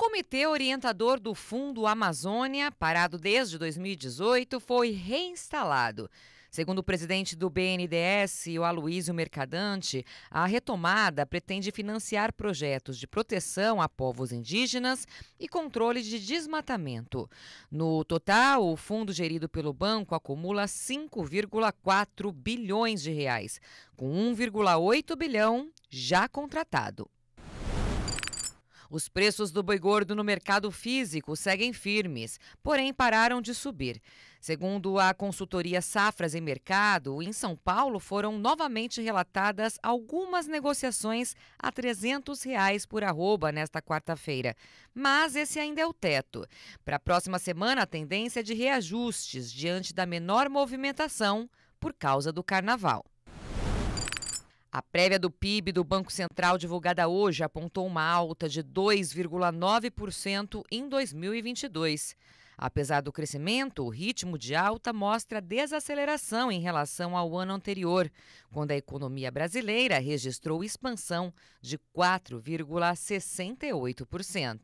Comitê Orientador do Fundo Amazônia, parado desde 2018, foi reinstalado. Segundo o presidente do BNDES, o Aloísio Mercadante, a retomada pretende financiar projetos de proteção a povos indígenas e controle de desmatamento. No total, o fundo gerido pelo banco acumula 5,4 bilhões de reais, com 1,8 bilhão já contratado. Os preços do boi gordo no mercado físico seguem firmes, porém pararam de subir. Segundo a consultoria Safras em Mercado, em São Paulo foram novamente relatadas algumas negociações a R$ 300 reais por arroba nesta quarta-feira. Mas esse ainda é o teto. Para a próxima semana, a tendência é de reajustes diante da menor movimentação por causa do carnaval. A prévia do PIB do Banco Central divulgada hoje apontou uma alta de 2,9% em 2022. Apesar do crescimento, o ritmo de alta mostra desaceleração em relação ao ano anterior, quando a economia brasileira registrou expansão de 4,68%.